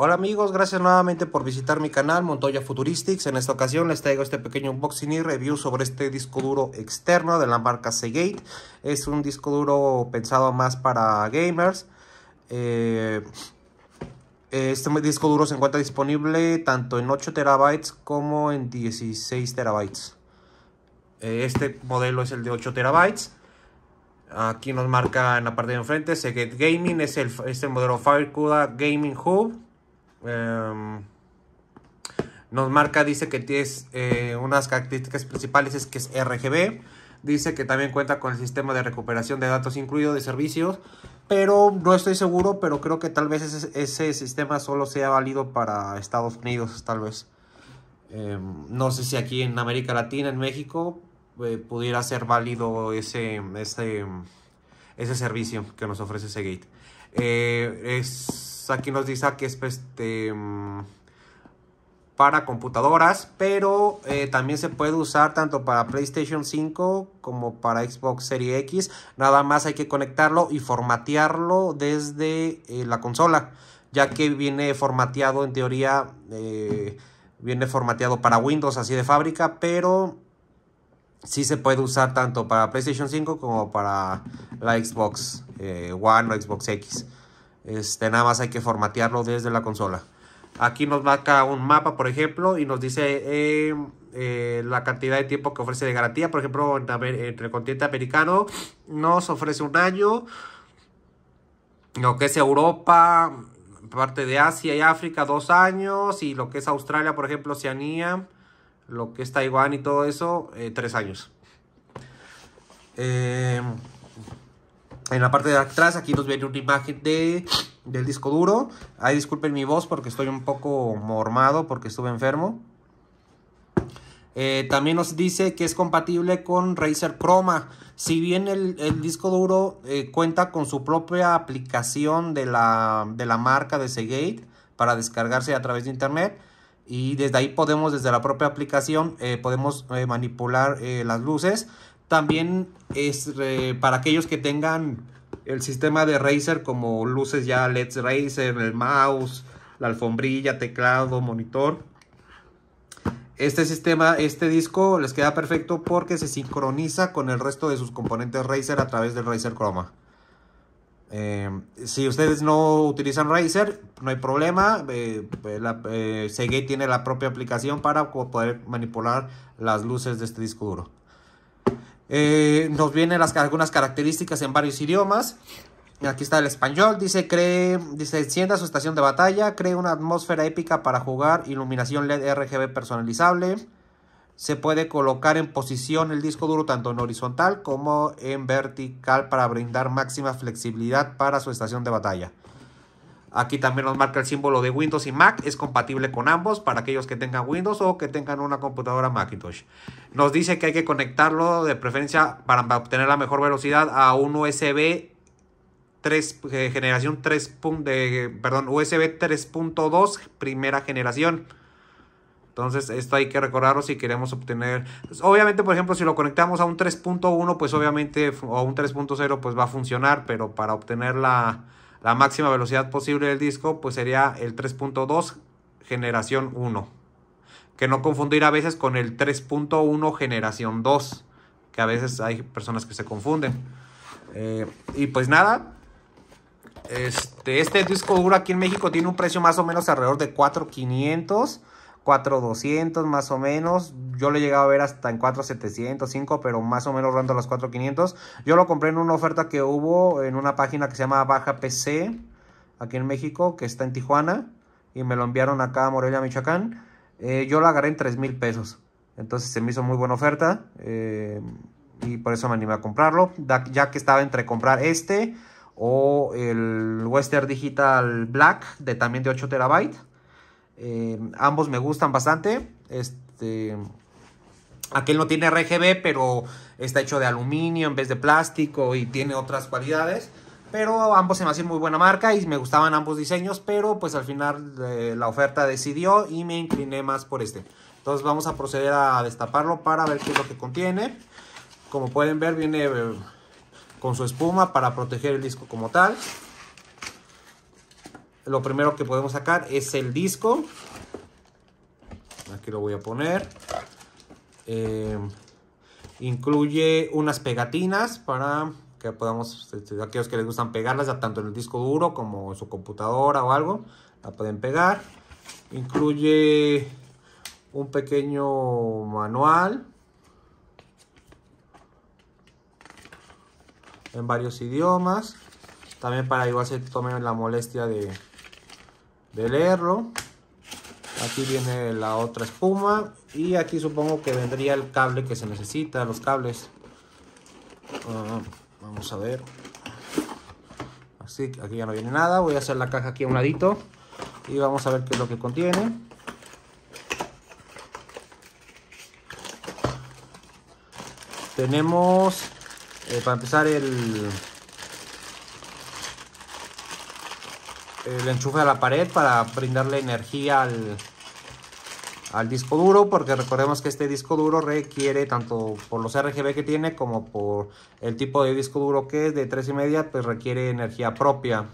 Hola amigos, gracias nuevamente por visitar mi canal Montoya Futuristics. En esta ocasión les traigo este pequeño unboxing y review sobre este disco duro externo de la marca Seagate. Es un disco duro pensado más para gamers. Eh, eh, este disco duro se encuentra disponible tanto en 8 terabytes como en 16 terabytes. Eh, este modelo es el de 8 terabytes. Aquí nos marca en la parte de enfrente Seagate Gaming, es el, es este modelo FireCuda Gaming Hub Em, nos marca, dice que tiene eh, unas características principales, es que es RGB. Dice que también cuenta con el sistema de recuperación de datos incluido de servicios. Pero no estoy seguro, pero creo que tal vez ese, sistema solo sea válido para Estados Unidos, tal vez. Em, no sé si aquí en América Latina, en México, eh, pudiera ser válido ese, ese, ese servicio que nos ofrece Segate. Eh, es aquí nos dice que es pues, este, mm, para computadoras, pero eh, también se puede usar tanto para PlayStation 5 como para Xbox Series X. Nada más hay que conectarlo y formatearlo desde eh, la consola, ya que viene formateado en teoría, eh, viene formateado para Windows así de fábrica, pero sí se puede usar tanto para PlayStation 5 como para la Xbox One o Xbox X. Este, nada más hay que formatearlo desde la consola. Aquí nos marca un mapa, por ejemplo, y nos dice eh, eh, la cantidad de tiempo que ofrece de garantía. Por ejemplo, entre el continente americano nos ofrece un año. Lo que es Europa, parte de Asia y África, dos años. Y lo que es Australia, por ejemplo, Oceanía, lo que es Taiwán y todo eso, eh, tres años. Eh, en la parte de atrás aquí nos viene una imagen del disco duro. Ahí disculpen mi voz porque estoy un poco mormado porque estuve enfermo. Eh, también nos dice que es compatible con Razer Chroma. Si bien el, disco duro eh, cuenta con su propia aplicación de la, marca de Seagate para descargarse a través de internet. Y desde ahí podemos, desde la propia aplicación, eh, podemos manipular las luces. También es eh, para aquellos que tengan el sistema de Razer como luces ya LEDs Razer, el mouse, la alfombrilla, teclado, monitor. Este sistema, este disco les queda perfecto porque se sincroniza con el resto de sus componentes Razer a través del Razer Chroma. Em, si ustedes no utilizan Razer, no hay problema. Eh, eh, eh tiene la propia aplicación para poder manipular las luces de este disco duro. Eh, nos vienen algunas características en varios idiomas. Aquí está el español, dice, cree, dice, encienda su estación de batalla, cree una atmósfera épica para jugar, iluminación LED RGB personalizable. Se puede colocar en posición el disco duro tanto en horizontal como en vertical para brindar máxima flexibilidad para su estación de batalla. Aquí también nos marca el símbolo de Windows y Mac. Es compatible con ambos para aquellos que tengan Windows o que tengan una computadora Macintosh. Nos dice que hay que conectarlo de preferencia para obtener la mejor velocidad a un USB 3, eh, generación 3. De, perdón, USB 3.2 primera generación. Entonces, esto hay que recordarlo si queremos obtener. obviamente, por ejemplo, si lo conectamos a un 3.1, pues obviamente, o un 3.0, pues va a funcionar, pero para obtener la la máxima velocidad posible del disco pues sería el 3.2 generación 1. Que no confundir a veces con el 3.1 generación 2. Que a veces hay personas que se confunden. Eh, y pues nada. Este, este disco duro aquí en México tiene un precio más o menos alrededor de 4.500. 4200 más o menos. Yo le llegaba a ver hasta en 4700, 5, pero más o menos rondando los 4500. Yo lo compré en una oferta que hubo en una página que se llama Baja PC, aquí en México, que está en Tijuana. Y me lo enviaron acá a Morelia, Michoacán. Eh, yo lo agarré en 3000 pesos. Entonces se me hizo muy buena oferta. Eh, y por eso me animé a comprarlo. Ya que estaba entre comprar este o el Western Digital Black de también de 8 terabytes eh, ambos me gustan bastante. Este. Aquel no tiene RGB, pero está hecho de aluminio en vez de plástico y tiene otras cualidades. Pero ambos se me hacían muy buena marca y me gustaban ambos diseños, pero pues al final eh, la oferta decidió y me incliné más por este. Entonces vamos a proceder a destaparlo para ver qué es lo que contiene. Como pueden ver viene eh, con su espuma para proteger el disco como tal lo primero que podemos sacar es el disco. Aquí lo voy a poner. Eh, incluye unas pegatinas para que podamos, este, aquellos que les gustan pegarlas, tanto en el disco duro como en su computadora o algo, la pueden pegar. Incluye un pequeño manual en varios idiomas. También para igual se tomen la molestia de, de leerlo. Aquí viene la otra espuma y aquí supongo que vendría el cable que se necesita, los cables. Ah, vamos a ver. Así, que aquí ya no viene nada. Voy a hacer la caja aquí a un ladito y vamos a ver qué es lo que contiene. Tenemos, eh, para empezar, el, el enchufe a la pared para brindarle energía al, disco duro porque recordemos que este disco duro requiere tanto por los RGB que tiene como por el tipo de disco duro que es de 3.5, y media pues requiere energía propia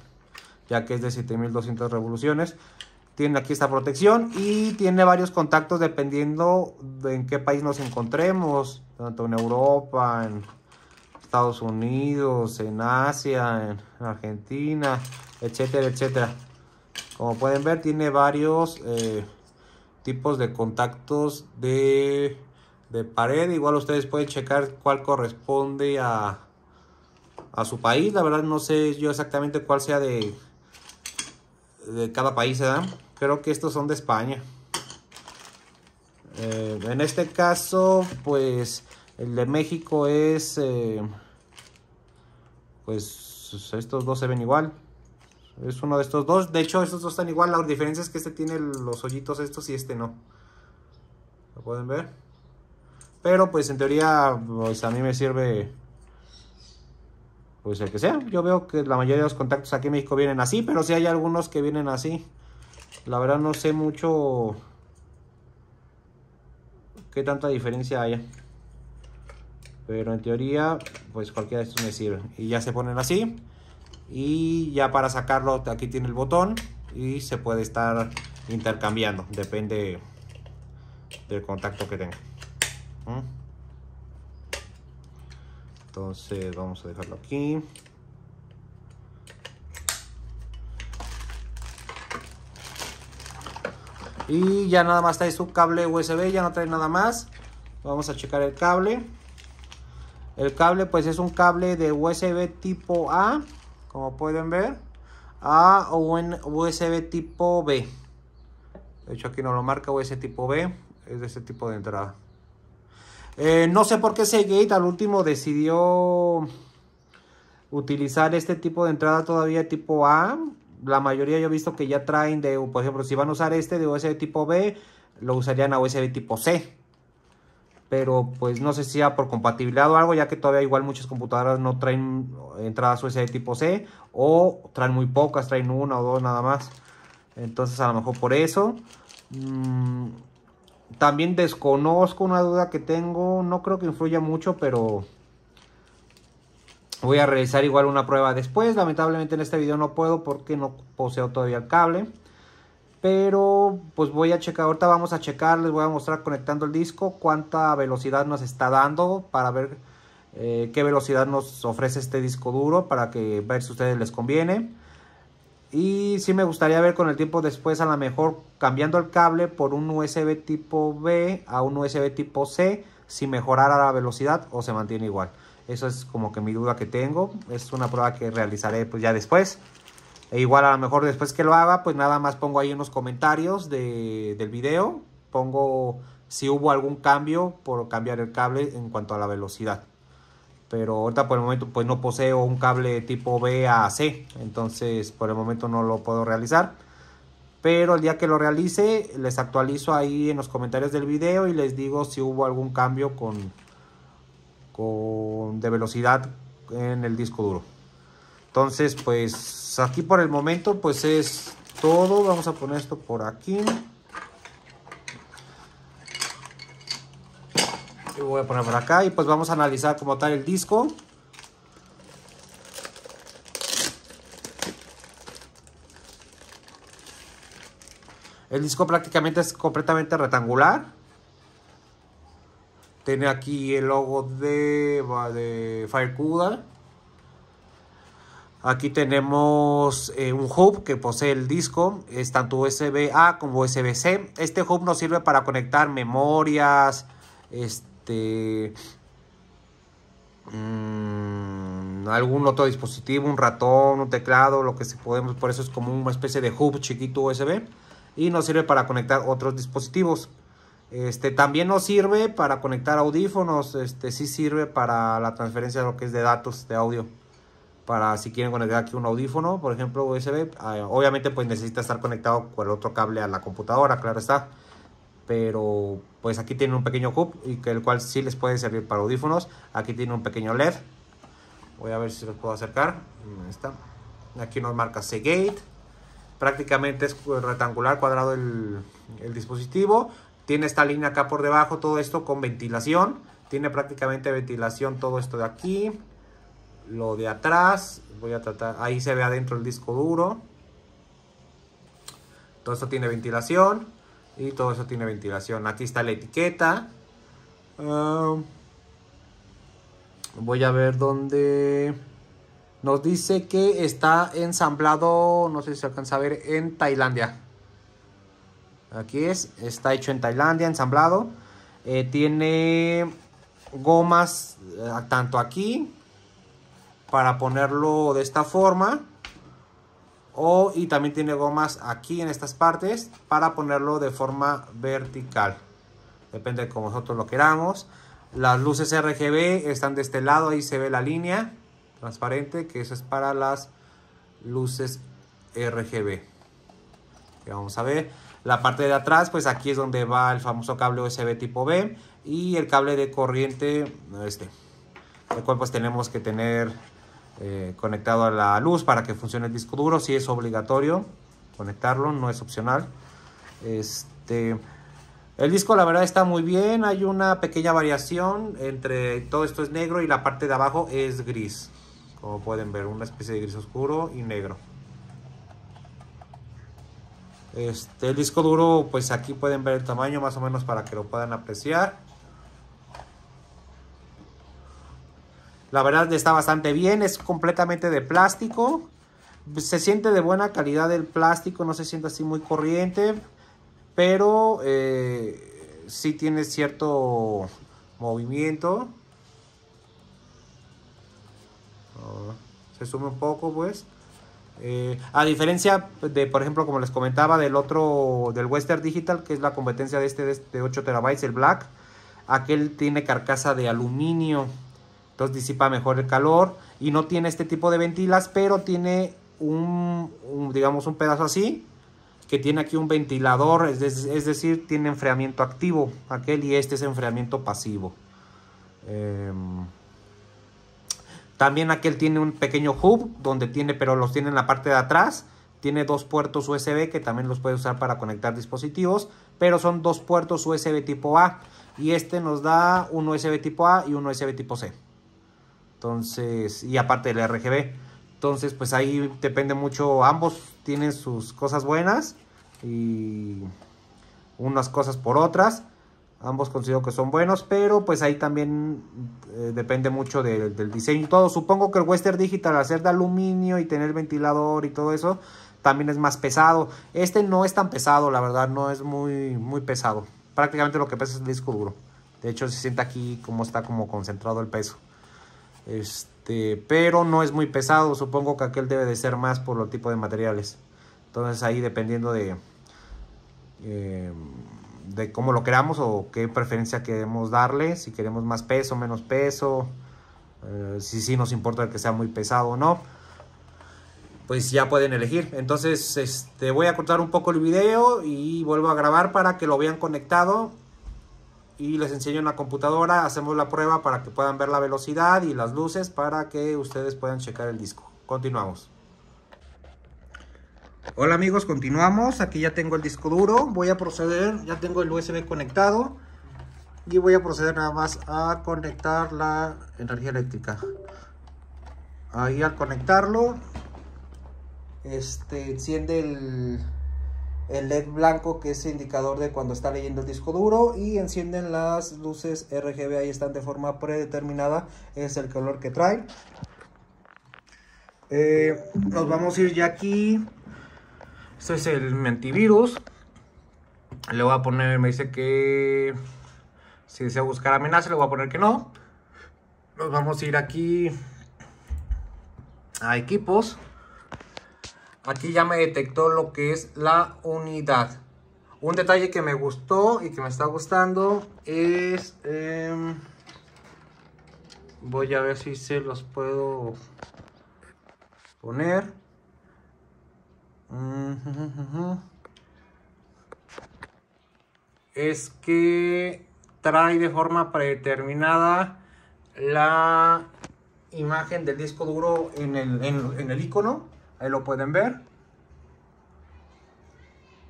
ya que es de 7200 revoluciones tiene aquí esta protección y tiene varios contactos dependiendo de en qué país nos encontremos tanto en Europa en Estados Unidos, en Asia, en Argentina, etcétera, etcétera. Como pueden ver, tiene varios eh, tipos de contactos de, pared. Igual ustedes pueden checar cuál corresponde a, a su país. La verdad no sé yo exactamente cuál sea de, de cada país. Creo que estos son de España. Eh, en este caso, pues el de México es... Eh, pues estos dos se ven igual. Es uno de estos dos. De hecho, estos dos están igual. La diferencia es que este tiene los hoyitos estos y este no. ¿Lo pueden ver? Pero pues en teoría pues, a mí me sirve pues el que sea. Yo veo que la mayoría de los contactos aquí en México vienen así, pero si hay algunos que vienen así. La verdad no sé mucho qué tanta diferencia haya. Pero en teoría, pues cualquiera de estos me sirve. Y ya se ponen así. Y ya para sacarlo, aquí tiene el botón. Y se puede estar intercambiando. Depende del contacto que tenga. ¿Mm? Entonces vamos a dejarlo aquí. Y ya nada más trae su cable USB, ya no trae nada más. Vamos a checar el cable. El cable pues es un cable de USB tipo A, como pueden ver, A o un USB tipo B. De hecho aquí no lo marca USB tipo B, es de este tipo de entrada. Eh, no sé por qué Seagate al último decidió utilizar este tipo de entrada todavía tipo A. La mayoría yo he visto que ya traen de, por ejemplo, si van a usar este de USB tipo B, lo usarían a USB tipo C pero pues no sé si sea por compatibilidad o algo, ya que todavía igual muchas computadoras no traen entradas USB tipo C o traen muy pocas, traen una o dos nada más. Entonces a lo mejor por eso. Mm, también desconozco una duda que tengo, no creo que influya mucho, pero voy a realizar igual una prueba después. Lamentablemente en este video no puedo porque no poseo todavía el cable pero pues voy a checar, ahorita vamos a checar, les voy a mostrar conectando el disco cuánta velocidad nos está dando para ver eh, qué velocidad nos ofrece este disco duro para que ver si a ustedes les conviene. Y si me gustaría ver con el tiempo después a lo mejor cambiando el cable por un USB tipo B a un USB tipo C si mejorara la velocidad o se mantiene igual. Eso es como que mi duda que tengo. Es una prueba que realizaré pues ya después. E igual a lo mejor después que lo haga, pues nada más pongo ahí unos comentarios del video. Pongo si hubo algún cambio por cambiar el cable en cuanto a la velocidad. Pero ahorita por el momento pues no poseo un cable tipo B a C. Entonces por el momento no lo puedo realizar. Pero el día que lo realice les actualizo ahí en los comentarios del video y les digo si hubo algún cambio con, con de velocidad en el disco duro. Entonces pues pues aquí por el momento pues es todo. Vamos a poner esto por aquí. Y voy a poner por acá y pues vamos a analizar cómo está el disco. El disco prácticamente es completamente rectangular. Tiene aquí el logo de, de Firecuda. Aquí tenemos eh, un hub que posee el disco, es tanto USB-A como USB-C. Este hub nos sirve para conectar memorias, este, mm, algún otro dispositivo, un ratón, un teclado, lo que se podemos, por eso es como una especie de hub chiquito USB y nos sirve para conectar otros dispositivos. Este, también nos sirve para conectar audífonos, este sí sirve para la transferencia de lo que es de datos de audio para si quieren conectar aquí un audífono, por ejemplo USB. Ah, obviamente pues necesita estar conectado con el otro cable a la computadora, claro está. Pero pues aquí tiene un pequeño hub y que el cual sí les puede servir para audífonos. Aquí tiene un pequeño LED. Voy a ver si los puedo acercar. Aquí nos marca Seagate. Prácticamente es rectangular, cuadrado el, el dispositivo. Tiene esta línea acá por debajo, todo esto con ventilación. Tiene prácticamente ventilación todo esto de aquí lo de atrás. Voy a tratar, ahí se ve adentro el disco duro. Todo eso tiene ventilación. Y todo eso tiene ventilación. Aquí está la etiqueta. Ah, voy a ver dónde... Nos dice que está ensamblado, no sé si se alcanza a ver, en Tailandia. Aquí es, está hecho en Tailandia, ensamblado. Eh, tiene gomas eh, tanto aquí para ponerlo de esta forma. O, y también tiene gomas aquí en estas partes para ponerlo de forma vertical. Depende de cómo nosotros lo queramos. Las luces RGB están de este lado, ahí se ve la línea transparente, que eso es para las luces RGB. vamos a ver. La parte de atrás, pues aquí es donde va el famoso cable USB tipo B y el cable de corriente, este, el cual pues tenemos que tener eh, conectado a la luz para que funcione el disco duro. Si es obligatorio conectarlo, no es opcional. Este, el disco la verdad está muy bien. Hay una pequeña variación entre todo esto es negro y la parte de abajo es gris. Como pueden ver, una especie de gris oscuro y negro. Este, el disco duro, pues aquí pueden ver el tamaño más o menos para que lo puedan apreciar. La verdad está bastante bien, es completamente de plástico. Se siente de buena calidad el plástico, no se siente así muy corriente. Pero eh, sí tiene cierto movimiento. Ah, se sume un poco pues. Eh, a diferencia de, por ejemplo, como les comentaba, del otro, del Western Digital, que es la competencia de este de, 8 este terabytes, el Black, aquel tiene carcasa de aluminio. Entonces disipa mejor el calor y no tiene este tipo de ventilas, pero tiene un, digamos, un pedazo así que tiene aquí un ventilador, es, decir, tiene enfriamiento activo aquel y este es enfriamiento pasivo. Em, también aquel tiene un pequeño hub donde tiene, pero los tiene en la parte de atrás. Tiene dos puertos USB que también los puede usar para conectar dispositivos, pero son dos puertos USB tipo A y este nos da un USB tipo A y un USB tipo C. Entonces, y aparte del RGB. Entonces, pues ahí depende mucho. Ambos tienen sus cosas buenas y unas cosas por otras. Ambos considero que son buenos, pero pues ahí también eh, depende mucho del, diseño todo. Supongo que el Western Digital, al ser de aluminio y tener ventilador y todo eso, también es más pesado. Este no es tan pesado, la verdad, no es muy, muy pesado. Prácticamente lo que pesa es el disco duro. De hecho, se siente aquí como está como concentrado el peso. Este, pero no es muy pesado, supongo que aquel debe de ser más por lo tipo de materiales. Entonces ahí dependiendo de, em, de cómo lo queramos o qué preferencia queremos darle, si queremos más peso, menos peso, eh, si si nos importa que sea muy pesado o no, pues ya pueden elegir. Entonces este, voy a cortar un poco el video y vuelvo a grabar para que lo vean conectado y les enseño en la computadora, hacemos la prueba para que puedan ver la velocidad y las luces para que ustedes puedan checar el disco. Continuamos. Hola amigos, continuamos. Aquí ya tengo el disco duro. Voy a proceder, ya tengo el USB conectado. Y voy a proceder nada más a conectar la energía eléctrica. Ahí al conectarlo, este, enciende el, el LED blanco que es indicador de cuando está leyendo el disco duro y encienden las luces RGB, ahí están de forma predeterminada, es el color que trae. Eh, nos vamos a ir ya aquí, este es el antivirus, le voy a poner, me dice que si desea buscar amenaza, le voy a poner que no. Nos vamos a ir aquí a equipos aquí ya me detectó lo que es la unidad. Un detalle que me gustó y que me está gustando es... Em, voy a ver si se los puedo poner. Mm, es que trae de forma predeterminada la imagen del disco duro en el icono Ahí lo pueden ver.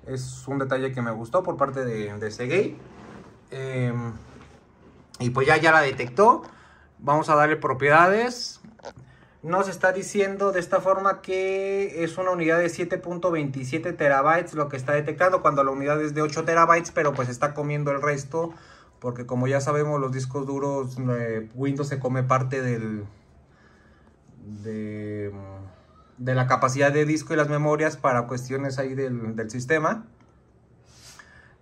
Es un detalle que me gustó por parte de, de em, y pues ya, ya la detectó. Vamos a darle propiedades. Nos está diciendo de esta forma que es una unidad de 7.27 terabytes lo que está detectando cuando la unidad es de 8 terabytes, pero pues está comiendo el resto porque como ya sabemos los discos duros, eh, Windows se come parte del... de de la capacidad de disco y las memorias para cuestiones ahí del, sistema.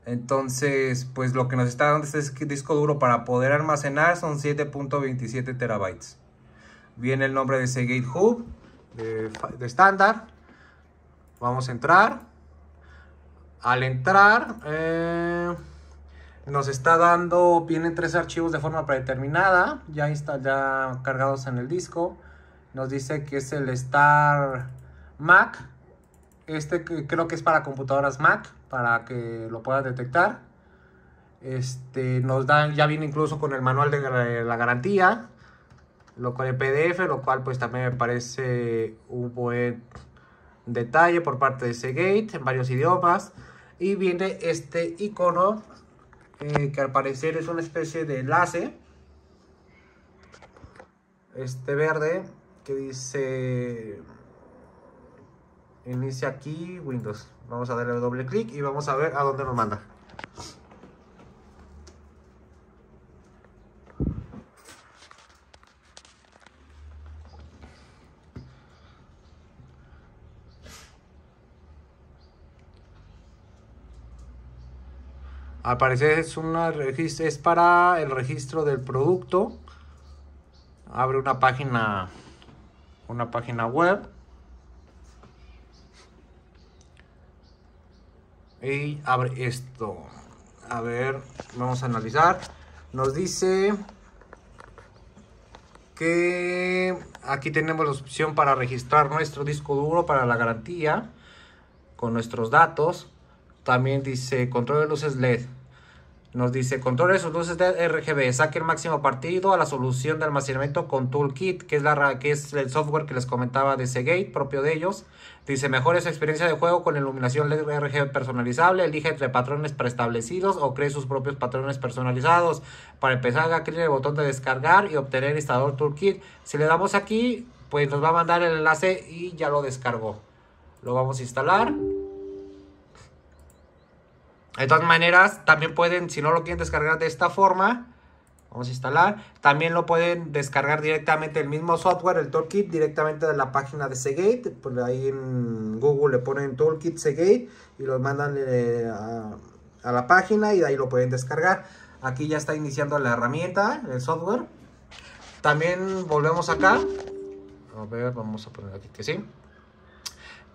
Entonces, pues lo que nos está dando este disco duro para poder almacenar son 7.27 terabytes. Viene el nombre de ese Hub de estándar. Vamos a entrar. Al entrar, eh, nos está dando, vienen tres archivos de forma predeterminada, ya, está ya cargados en el disco. Nos dice que es el Star Mac. Este creo que es para computadoras Mac, para que lo puedas detectar. Este, nos dan, ya viene incluso con el manual de la garantía, lo con el PDF, lo cual pues también me parece un buen detalle por parte de Seagate en varios idiomas. Y viene este icono eh, que al parecer es una especie de enlace este verde que dice inicia aquí Windows. Vamos a darle doble clic y vamos a ver a dónde nos manda. aparece es, una, es para el registro del producto. Abre una página una página web. Y abre esto. A ver, vamos a analizar. Nos dice que aquí tenemos la opción para registrar nuestro disco duro para la garantía con nuestros datos. También dice control de luces LED. Nos dice, controle sus luces de RGB, saque el máximo partido a la solución de almacenamiento con Toolkit, que es, la, que es el software que les comentaba de Segate, propio de ellos. Dice, mejore su experiencia de juego con iluminación LED RGB personalizable, elige entre patrones preestablecidos o cree sus propios patrones personalizados. Para empezar, haga clic en el botón de descargar y obtener el instalador Toolkit. Si le damos aquí, pues nos va a mandar el enlace y ya lo descargó. Lo vamos a instalar. De todas maneras, también pueden, si no lo quieren descargar de esta forma, vamos a instalar. También lo pueden descargar directamente el mismo software, el Toolkit, directamente de la página de Segate pues ahí en Google le ponen Toolkit Segate y lo mandan eh, a, a, la página y de ahí lo pueden descargar. Aquí ya está iniciando la herramienta, el software. También volvemos acá. A ver, vamos a poner aquí que sí.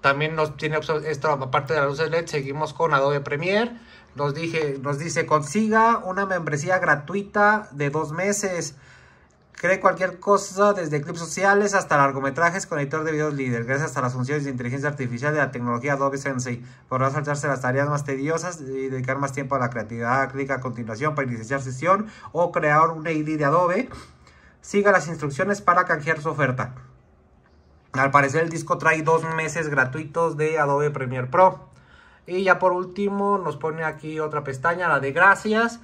También nos tiene esto aparte de las luces LED, seguimos con Adobe Premiere. Nos, dije, nos dice, consiga una membresía gratuita de dos meses. Cree cualquier cosa, desde clips sociales hasta largometrajes con editor de videos líder. Gracias a las funciones de inteligencia artificial de la tecnología Adobe Sensei, podrá saltarse las tareas más tediosas y dedicar más tiempo a la creatividad. Clic a continuación para iniciar sesión o crear un ID de Adobe. Siga las instrucciones para canjear su oferta. Al parecer el disco trae dos meses gratuitos de Adobe Premiere Pro. Y ya por último nos pone aquí otra pestaña, la de gracias.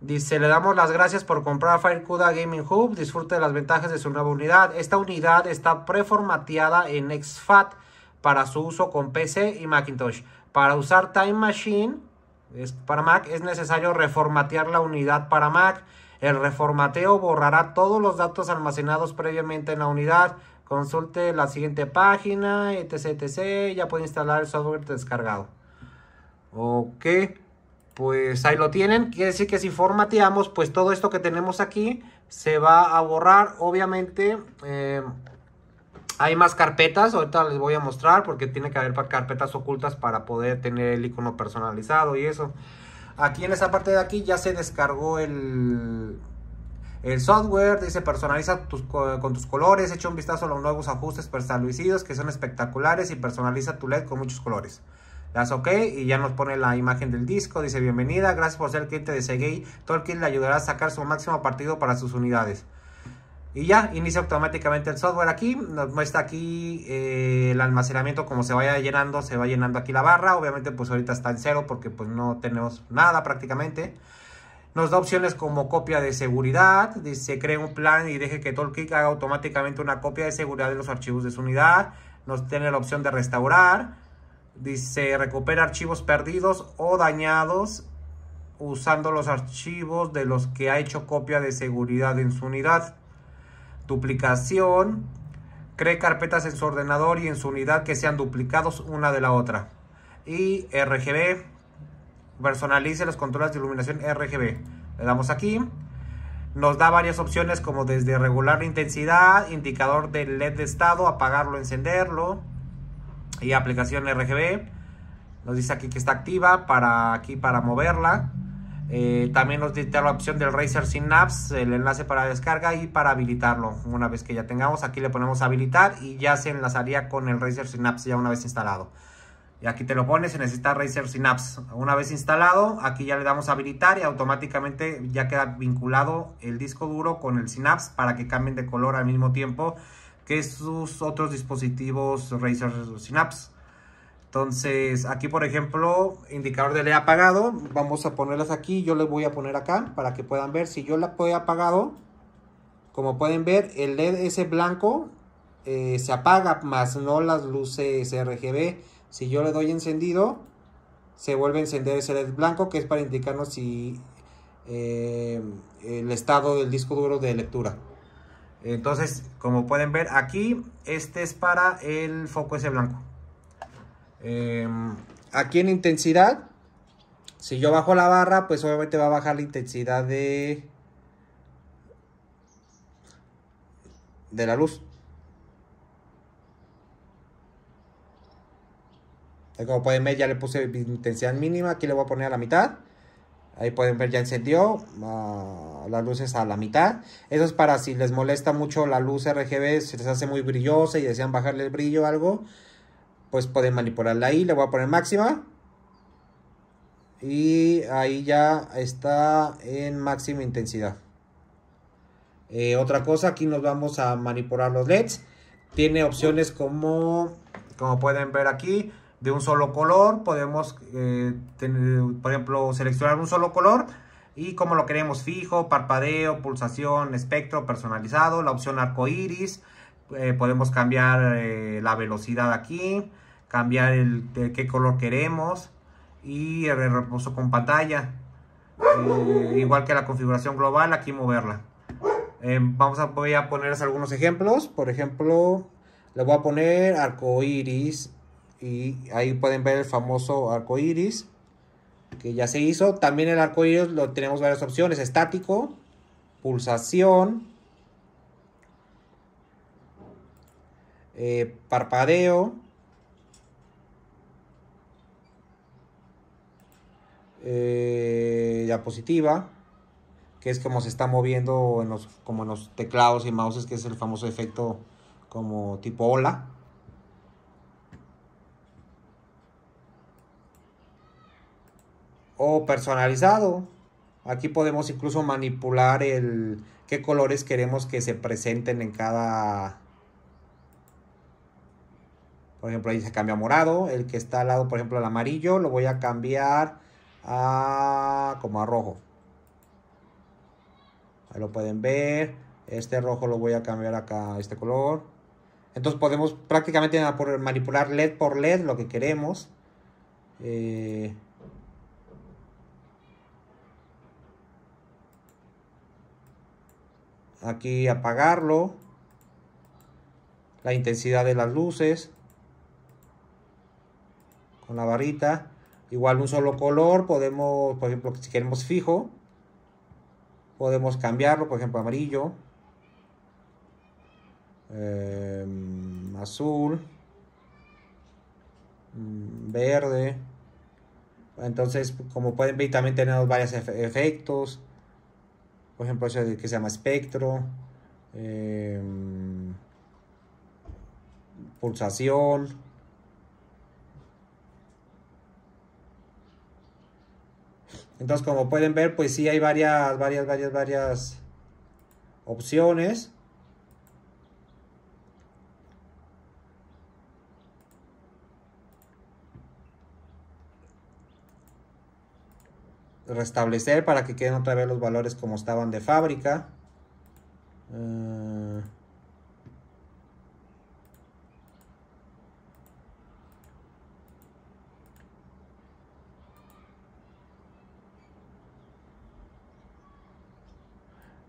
Dice, le damos las gracias por comprar FireCuda Gaming Hub. Disfrute de las ventajas de su nueva unidad. Esta unidad está preformateada en exFAT para su uso con PC y Macintosh. Para usar Time Machine para Mac es necesario reformatear la unidad para Mac. El reformateo borrará todos los datos almacenados previamente en la unidad Consulte la siguiente página, etc, etc. Ya puede instalar el software descargado. Ok, pues ahí lo tienen. Quiere decir que si formateamos, pues todo esto que tenemos aquí se va a borrar. Obviamente, eh, hay más carpetas. Ahorita les voy a mostrar porque tiene que haber carpetas ocultas para poder tener el icono personalizado y eso. Aquí en esa parte de aquí ya se descargó el el software dice personaliza con tus colores, echa un vistazo a los nuevos ajustes preestablecidos que son espectaculares y personaliza tu LED con muchos colores. Das OK y ya nos pone la imagen del disco. Dice bienvenida, gracias por ser cliente de el Tolkien le ayudará a sacar su máximo partido para sus unidades. Y ya inicia automáticamente el software aquí. Nos muestra aquí eh, el almacenamiento como se vaya llenando. Se va llenando aquí la barra. Obviamente pues ahorita está en cero porque pues no tenemos nada prácticamente. Nos da opciones como copia de seguridad, dice cree un plan y deje que Toolkit haga automáticamente una copia de seguridad de los archivos de su unidad. Nos tiene la opción de restaurar, dice recupera archivos perdidos o dañados usando los archivos de los que ha hecho copia de seguridad en su unidad. Duplicación, cree carpetas en su ordenador y en su unidad que sean duplicados una de la otra. Y RGB, personalice los controles de iluminación RGB. Le damos aquí. Nos da varias opciones como desde regular la intensidad, indicador de LED de estado, apagarlo, encenderlo y aplicación RGB. Nos dice aquí que está activa para aquí para moverla. Eh, también nos dice la opción del Razer Synapse, el enlace para descarga y para habilitarlo. Una vez que ya tengamos, aquí le ponemos habilitar y ya se enlazaría con el Razer Synapse ya una vez instalado y aquí te lo pones se necesita Razer Synapse. Una vez instalado, aquí ya le damos a habilitar y automáticamente ya queda vinculado el disco duro con el Synapse para que cambien de color al mismo tiempo que sus otros dispositivos Razer Synapse. Entonces, aquí por ejemplo, indicador de LED apagado, vamos a ponerlas aquí, yo les voy a poner acá para que puedan ver. Si yo la he apagado, como pueden ver, el LED ese blanco eh, se apaga, más no las luces RGB. Si yo le doy encendido, se vuelve a encender ese LED blanco que es para indicarnos si eh, el estado del disco duro de lectura. Entonces, como pueden ver aquí, este es para el foco ese blanco. Em, aquí en intensidad, si yo bajo la barra, pues obviamente va a bajar la intensidad de, de la luz. Como pueden ver ya le puse intensidad mínima, aquí le voy a poner a la mitad. Ahí pueden ver ya encendió ah, las luces a la mitad. Eso es para si les molesta mucho la luz RGB, si les hace muy brillosa y desean bajarle el brillo o algo, pues pueden manipularla ahí. Le voy a poner máxima. Y ahí ya está en máxima intensidad. Eh, otra cosa, aquí nos vamos a manipular los LEDs. Tiene opciones como, como pueden ver aquí, de un solo color, podemos, eh, tener, por ejemplo, seleccionar un solo color y como lo queremos fijo, parpadeo, pulsación, espectro personalizado, la opción arco iris, eh, podemos cambiar eh, la velocidad aquí, cambiar el, de qué color queremos y el reposo con pantalla, igual que la configuración global, aquí moverla. Em, vamos a, voy a ponerles algunos ejemplos, por ejemplo, le voy a poner arco iris y ahí pueden ver el famoso arco iris que ya se hizo. También el arco iris lo tenemos varias opciones: estático, pulsación, eh, parpadeo. Eh, diapositiva que es como se está moviendo en los, como en los teclados y mouses que es el famoso efecto como tipo ola o personalizado. Aquí podemos incluso manipular el qué colores queremos que se presenten en cada... Por ejemplo, ahí se cambia morado. El que está al lado, por ejemplo, el amarillo, lo voy a cambiar a como a rojo. Ahí lo pueden ver. Este rojo lo voy a cambiar acá a este color. Entonces podemos prácticamente manipular LED por LED lo que queremos. Eh, aquí apagarlo, la intensidad de las luces, con la varita, igual un solo color, podemos, por ejemplo, si queremos fijo, podemos cambiarlo, por ejemplo, amarillo, em, azul, mm, verde, entonces como pueden ver también tenemos varios efectos, por ejemplo, ese que se llama espectro, em, pulsación. Entonces, como pueden ver, pues sí hay varias, varias, varias, varias opciones. restablecer para que queden otra vez los valores como estaban de fábrica. Eh,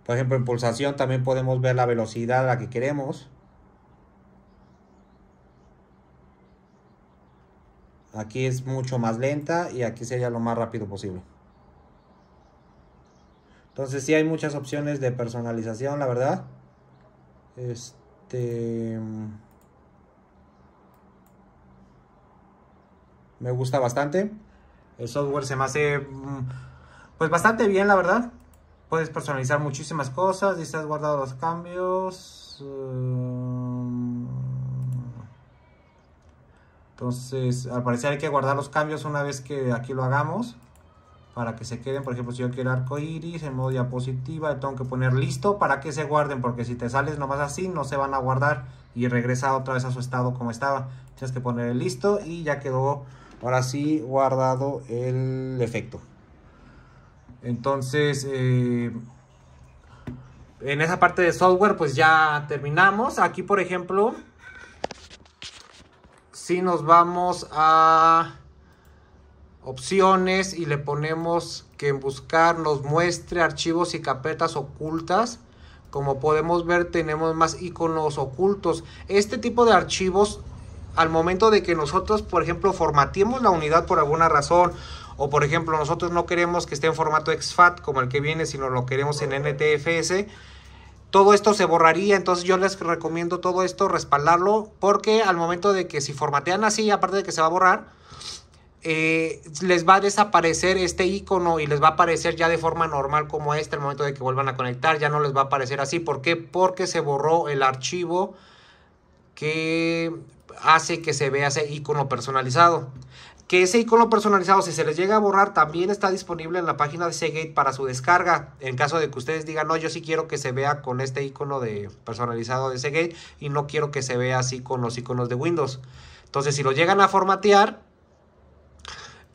por ejemplo, en pulsación también podemos ver la velocidad a la que queremos. Aquí es mucho más lenta y aquí sería lo más rápido posible. Entonces sí hay muchas opciones de personalización, la verdad. Este... Mm, me gusta bastante. El software se me hace mm, pues bastante bien, la verdad. Puedes personalizar muchísimas cosas. Y has guardado los cambios. Mm. Entonces, al parecer hay que guardar los cambios una vez que aquí lo hagamos para que se queden. Por ejemplo, si yo quiero arco iris en modo diapositiva, le tengo que poner listo para que se guarden, porque si te sales nomás así, no se van a guardar y regresa otra vez a su estado como estaba. Tienes que poner listo y ya quedó ahora sí guardado el efecto. Entonces, eh, en esa parte de software, pues ya terminamos. Aquí, por ejemplo, si nos vamos a opciones y le ponemos que en buscar nos muestre archivos y carpetas ocultas. Como podemos ver tenemos más iconos ocultos. Este tipo de archivos al momento de que nosotros por ejemplo formateemos la unidad por alguna razón o por ejemplo nosotros no queremos que esté en formato exFAT como el que viene sino lo queremos en NTFS todo esto se borraría, entonces yo les recomiendo todo esto, respaldarlo, porque al momento de que si formatean así, aparte de que se va a borrar, eh, les va a desaparecer este icono y les va a aparecer ya de forma normal como este al momento de que vuelvan a conectar ya no les va a aparecer así ¿por qué? porque se borró el archivo que hace que se vea ese icono personalizado que ese icono personalizado, si se les llega a borrar, también está disponible en la página de Seagate para su descarga. En caso de que ustedes digan, no, yo sí quiero que se vea con este icono de personalizado de Seagate y no quiero que se vea así con los iconos de Windows. Entonces, si lo llegan a formatear,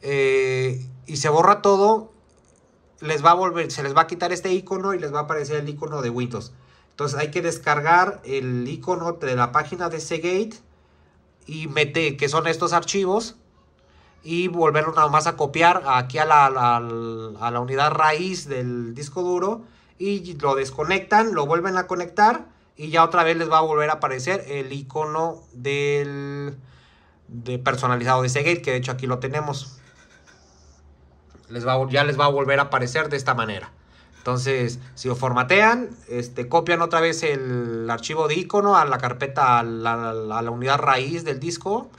eh, y se borra todo, les va a volver, se les va a quitar este icono y les va a aparecer el icono de Windows. Entonces hay que descargar el icono de la página de Seagate y meter, que son estos archivos, y volverlo nada más a copiar aquí a la, unidad raíz del disco duro y lo desconectan, lo vuelven a conectar y ya otra vez les va a volver a aparecer el icono del de personalizado de Seagate, que de hecho aquí lo tenemos ya les va a volver a aparecer de esta manera. Entonces, si lo formatean, este, copian otra vez el archivo de icono a la carpeta, a la, unidad raíz del disco.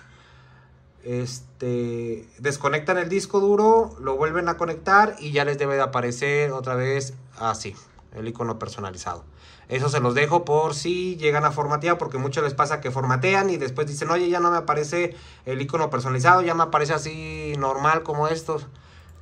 Este, desconectan el disco duro, lo vuelven a conectar y ya les debe de aparecer otra vez así, el icono personalizado. Eso se los dejo por si llegan a formatear, porque mucho les pasa que formatean y después dicen, oye, ya no me aparece el icono personalizado, ya me aparece así normal como estos.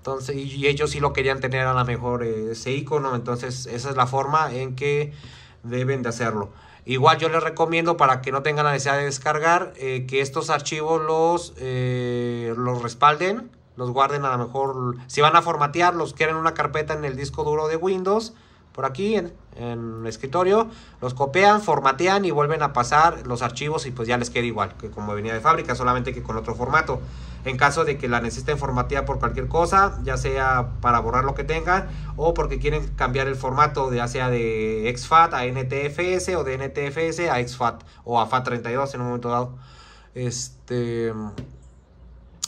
Entonces, y ellos sí lo querían tener a lo mejor eh, ese icono. Entonces, esa es la forma en que deben de hacerlo. Igual yo les recomiendo para que no tengan la necesidad de descargar eh, que estos archivos los, eh, los respalden, los guarden a lo mejor. Si van a formatear, los quieren una carpeta en el disco duro de Windows por aquí en, el escritorio, los copian, formatean y vuelven a pasar los archivos y pues ya les queda igual que como venía de fábrica, solamente que con otro formato. En caso de que la necesiten formatear por cualquier cosa, ya sea para borrar lo que tengan o porque quieren cambiar el formato, ya sea de exfat a NTFS o de NTFS a exfat o a FAT32 en un momento dado. Este,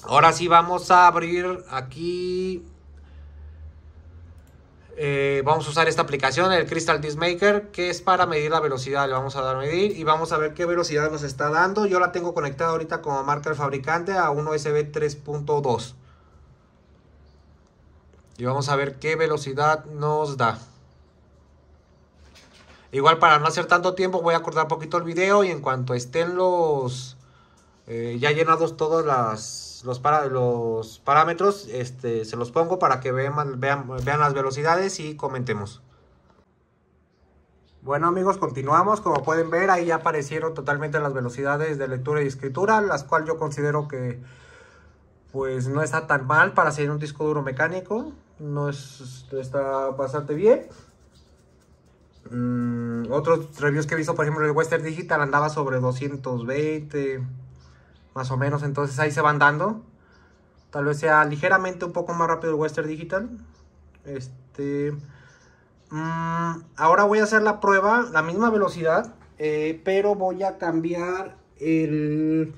ahora sí vamos a abrir aquí eh, vamos a usar esta aplicación, el Crystal Maker que es para medir la velocidad. Le vamos a dar a medir y vamos a ver qué velocidad nos está dando. Yo la tengo conectada ahorita como marca el fabricante a un USB 3.2. Y vamos a ver qué velocidad nos da. Igual para no hacer tanto tiempo voy a cortar un poquito el video y en cuanto estén los... Eh, ya llenados todas las los, parámetros, este, se los pongo para que vean, vean, las velocidades y comentemos. Bueno amigos, continuamos. Como pueden ver, ahí ya aparecieron totalmente las velocidades de lectura y escritura, las cuales yo considero que pues no está tan mal para ser un disco duro mecánico. No está bastante bien. Mm, otros reviews que he visto, por ejemplo, el Western Digital andaba sobre 220, más o menos. Entonces ahí se van dando. Tal vez sea ligeramente un poco más rápido el Western Digital. Este, mm, ahora voy a hacer la prueba, la misma velocidad, eh, pero voy a cambiar el,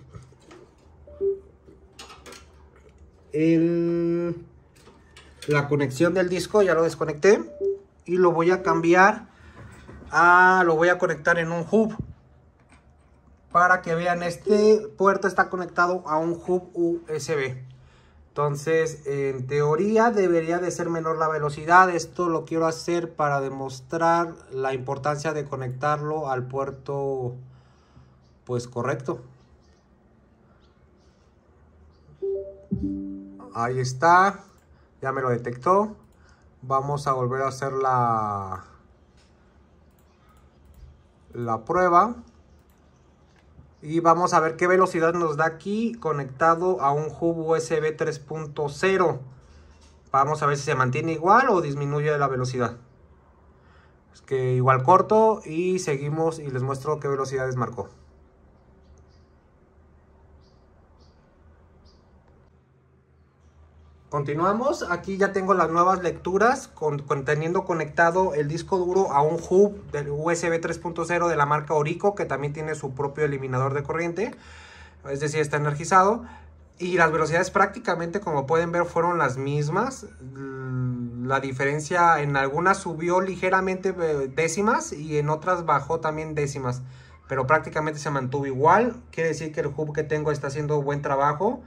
la conexión del disco, ya lo desconecté, y lo voy a cambiar a, lo voy a conectar en un hub para que vean, este puerto está conectado a un hub USB. Entonces, en teoría debería de ser menor la velocidad. Esto lo quiero hacer para demostrar la importancia de conectarlo al puerto, pues correcto. Ahí está, ya me lo detectó. Vamos a volver a hacer la, la prueba. Y vamos a ver qué velocidad nos da aquí conectado a un hub USB 3.0. Vamos a ver si se mantiene igual o disminuye la velocidad. Es que igual corto y seguimos y les muestro qué velocidades marcó. Continuamos, aquí ya tengo las nuevas lecturas con, teniendo conectado el disco duro a un hub del USB 3.0 de la marca Orico que también tiene su propio eliminador de corriente, es decir, está energizado y las velocidades prácticamente como pueden ver fueron las mismas, mm, la diferencia en algunas subió ligeramente eh, décimas y en otras bajó también décimas, pero prácticamente se mantuvo igual, quiere decir que el hub que tengo está haciendo buen trabajo.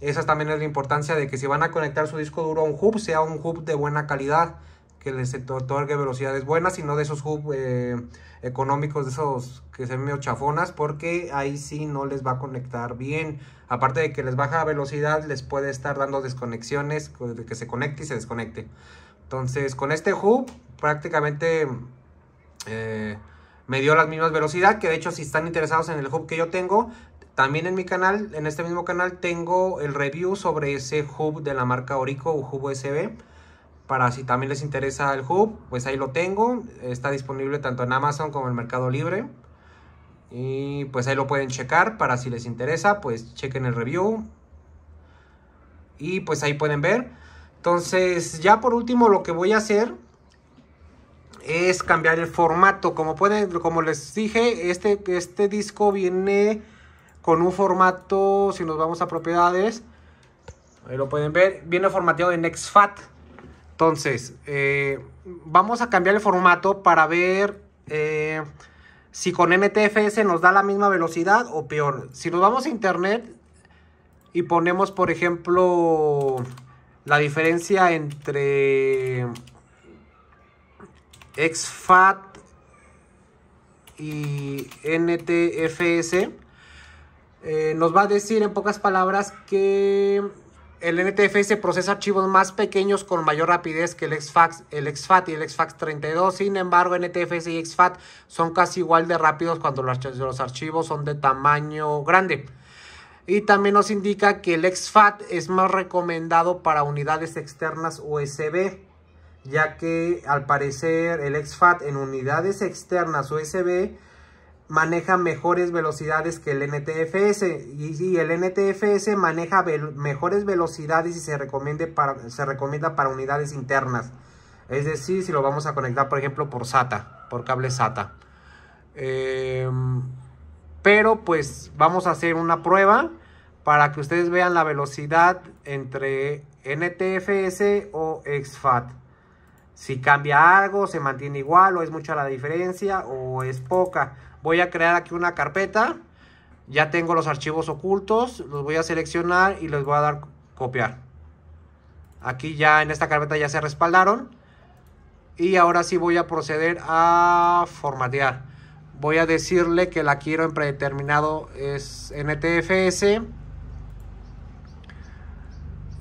Esa también es la importancia de que si van a conectar su disco duro a un hub, sea un hub de buena calidad, que les otorgue velocidades buenas y no de esos hub eh, económicos, de esos que se ven medio chafonas, porque ahí sí no les va a conectar bien. Aparte de que les baja velocidad, les puede estar dando desconexiones, de que se conecte y se desconecte. Entonces, con este hub prácticamente eh, me dio las mismas velocidad, que de hecho si están interesados en el hub que yo tengo, también en mi canal, en este mismo canal, tengo el review sobre ese hub de la marca Orico, o hub USB. Para si también les interesa el hub, pues ahí lo tengo. Está disponible tanto en Amazon como en Mercado Libre. Y pues ahí lo pueden checar. Para si les interesa, pues chequen el review. Y pues ahí pueden ver. Entonces, ya por último, lo que voy a hacer es cambiar el formato. Como pueden, como les dije, este, este disco viene con un formato, si nos vamos a propiedades, ahí lo pueden ver, viene formateado en XFAT. Entonces, eh, vamos a cambiar el formato para ver eh, si con NTFS nos da la misma velocidad o peor. Si nos vamos a internet y ponemos, por ejemplo, la diferencia entre XFAT y NTFS, eh, nos va a decir en pocas palabras que el NTFS procesa archivos más pequeños con mayor rapidez que el exFAT el XFAT y el exfat 32 Sin embargo, NTFS y XFAT son casi igual de rápidos cuando los archivos son de tamaño grande. Y también nos indica que el XFAT es más recomendado para unidades externas USB, ya que al parecer el XFAT en unidades externas USB maneja mejores velocidades que el NTFS y, el NTFS maneja mejores velocidades y se, para, se recomienda para unidades internas. Es decir, si lo vamos a conectar, por ejemplo, por SATA, por cable SATA. Em, pero pues vamos a hacer una prueba para que ustedes vean la velocidad entre NTFS o XFAT. Si cambia algo, se mantiene igual o es mucha la diferencia o es poca voy a crear aquí una carpeta. Ya tengo los archivos ocultos, los voy a seleccionar y les voy a dar copiar. Aquí ya en esta carpeta ya se respaldaron. Y ahora sí voy a proceder a formatear. Voy a decirle que la quiero en predeterminado es NTFS.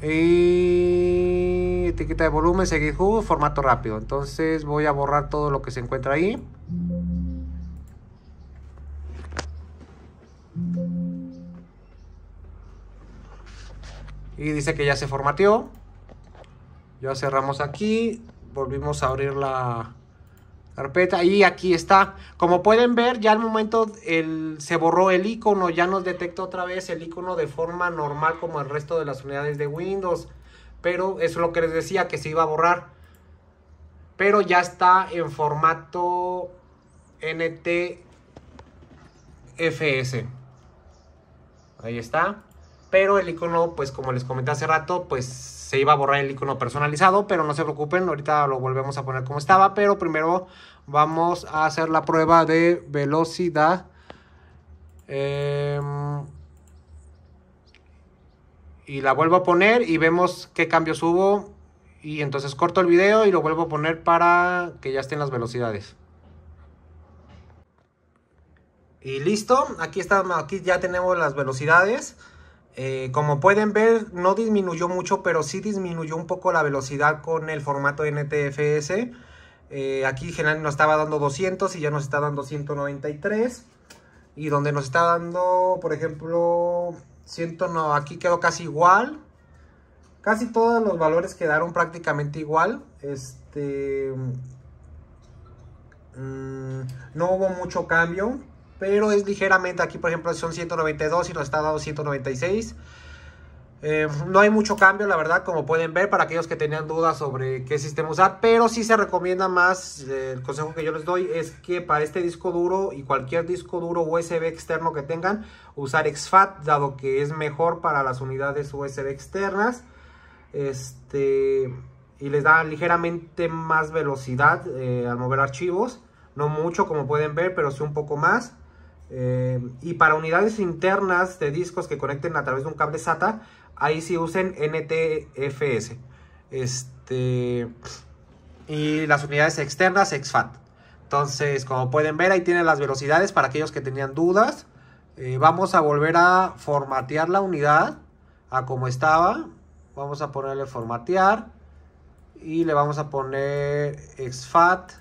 Y etiqueta de volumen, seguir uh, formato rápido. Entonces voy a borrar todo lo que se encuentra ahí. y dice que ya se formateó. Ya cerramos aquí, volvimos a abrir la carpeta y aquí está. Como pueden ver, ya al momento se borró el icono, ya nos detectó otra vez el icono de forma normal como el resto de las unidades de Windows. Pero es lo que les decía, que se iba a borrar. Pero ya está en formato NTFS. Ahí está pero el icono, pues como les comenté hace rato, pues se iba a borrar el icono personalizado, pero no se preocupen, ahorita lo volvemos a poner como estaba, pero primero vamos a hacer la prueba de velocidad. Em, y la vuelvo a poner y vemos qué cambios hubo. Y entonces corto el video y lo vuelvo a poner para que ya estén las velocidades. Y listo, aquí, estamos, aquí ya tenemos las velocidades. Eh, como pueden ver, no disminuyó mucho, pero sí disminuyó un poco la velocidad con el formato NTFS. Eh, aquí general nos estaba dando 200 y ya nos está dando 193. Y donde nos está dando, por ejemplo, aquí quedó casi igual. Casi todos los valores quedaron prácticamente igual. Este, mm, no hubo mucho cambio pero es ligeramente, aquí por ejemplo son 192 y nos está dando 196. Eh, no hay mucho cambio, la verdad, como pueden ver, para aquellos que tenían dudas sobre qué sistema usar, pero sí se recomienda más, eh, el consejo que yo les doy es que para este disco duro y cualquier disco duro USB externo que tengan, usar XFAT, dado que es mejor para las unidades USB externas, este, y les da ligeramente más velocidad eh, al mover archivos, no mucho como pueden ver, pero sí un poco más. Eh, y para unidades internas de discos que conecten a través de un cable SATA, ahí sí usen NTFS. Este, y las unidades externas exFAT. Entonces, como pueden ver, ahí tienen las velocidades para aquellos que tenían dudas. Eh, vamos a volver a formatear la unidad a como estaba. Vamos a ponerle formatear y le vamos a poner exFAT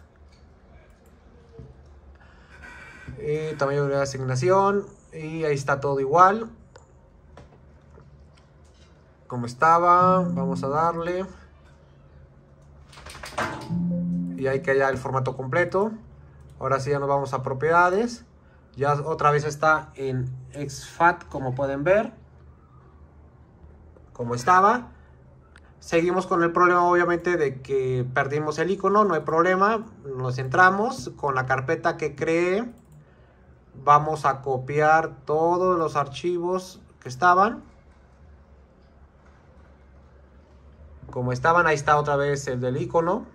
y también de asignación y ahí está todo igual como estaba vamos a darle y ahí queda el formato completo ahora sí ya nos vamos a propiedades ya otra vez está en exFAT como pueden ver como estaba Seguimos con el problema obviamente de que perdimos el icono, no hay problema, nos entramos con la carpeta que cree vamos a copiar todos los archivos que estaban como estaban ahí está otra vez el del icono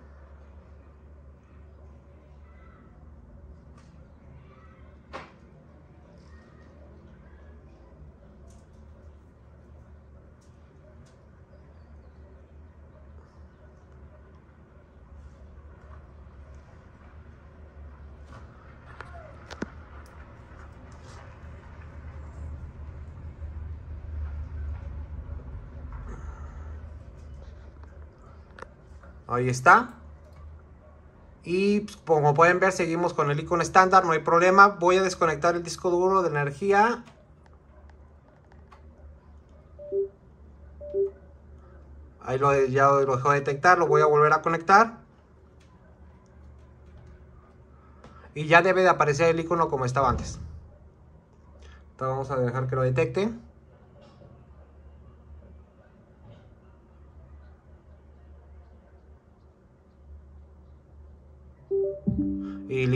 Ahí está. Y pues, como pueden ver, seguimos con el icono estándar, no hay problema. Voy a desconectar el disco duro de energía. Ahí lo, ya lo dejó de detectar, lo voy a volver a conectar. Y ya debe de aparecer el icono como estaba antes. Entonces vamos a dejar que lo detecte.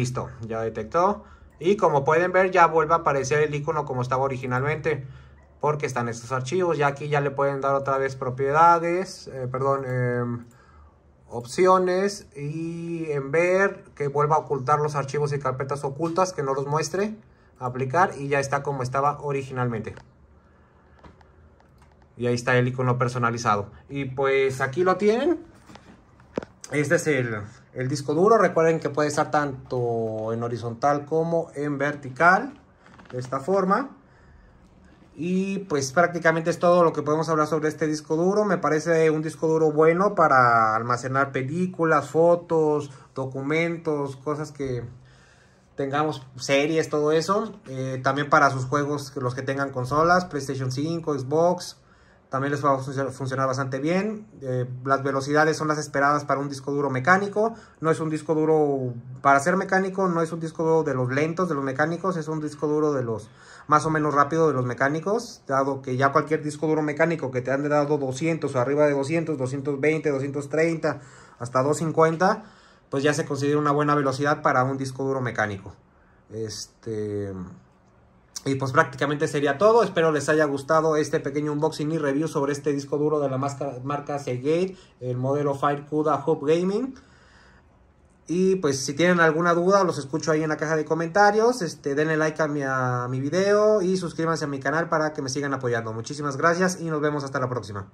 Listo, ya detectó. Y como pueden ver ya vuelve a aparecer el icono como estaba originalmente. Porque están estos archivos. Ya aquí ya le pueden dar otra vez propiedades. Eh, perdón. Em, opciones. Y en ver que vuelva a ocultar los archivos y carpetas ocultas. Que no los muestre. Aplicar. Y ya está como estaba originalmente. Y ahí está el icono personalizado. Y pues aquí lo tienen. Este es el el disco duro, recuerden que puede estar tanto en horizontal como en vertical, de esta forma. Y pues prácticamente es todo lo que podemos hablar sobre este disco duro. Me parece un disco duro bueno para almacenar películas, fotos, documentos, cosas que tengamos, series, todo eso. Eh, también para sus juegos, los que tengan consolas, PlayStation 5, Xbox, también les va a funcionar bastante bien. Eh, las velocidades son las esperadas para un disco duro mecánico. No es un disco duro para ser mecánico, no es un disco duro de los lentos, de los mecánicos, es un disco duro de los más o menos rápido de los mecánicos, dado que ya cualquier disco duro mecánico que te han dado 200 o arriba de 200, 220, 230, hasta 250, pues ya se considera una buena velocidad para un disco duro mecánico. Este y pues prácticamente sería todo. Espero les haya gustado este pequeño unboxing y review sobre este disco duro de la marca Seagate, el modelo Firecuda CUDA Hub Gaming. Y pues si tienen alguna duda, los escucho ahí en la caja de comentarios. Este, denle like a a mi video y suscríbanse a mi canal para que me sigan apoyando. Muchísimas gracias y nos vemos hasta la próxima.